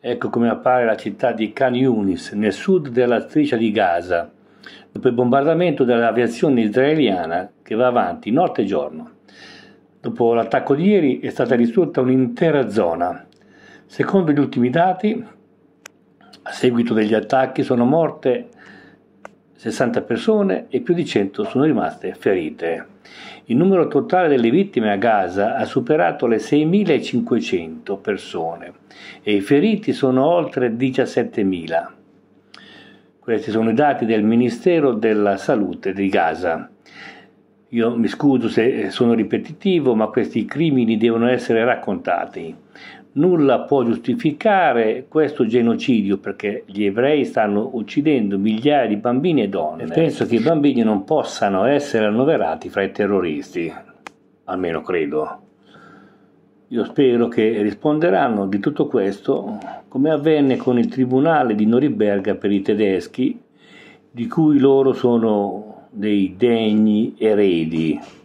Ecco come appare la città di Khan Yunis, nel sud della striscia di Gaza, dopo il bombardamento dell'aviazione israeliana che va avanti notte e giorno. Dopo l'attacco di ieri è stata distrutta un'intera zona. Secondo gli ultimi dati, a seguito degli attacchi sono morte 60 persone e più di 100 sono rimaste ferite. Il numero totale delle vittime a Gaza ha superato le 6.500 persone e i feriti sono oltre 17.000. Questi sono i dati del Ministero della Salute di Gaza. Io mi scuso se sono ripetitivo, ma questi crimini devono essere raccontati nulla può giustificare questo genocidio perché gli ebrei stanno uccidendo migliaia di bambini e donne. E eh, penso che i bambini non possano essere annoverati fra i terroristi, almeno credo. Io spero che risponderanno di tutto questo come avvenne con il tribunale di Norimberga per i tedeschi, di cui loro sono dei degni eredi.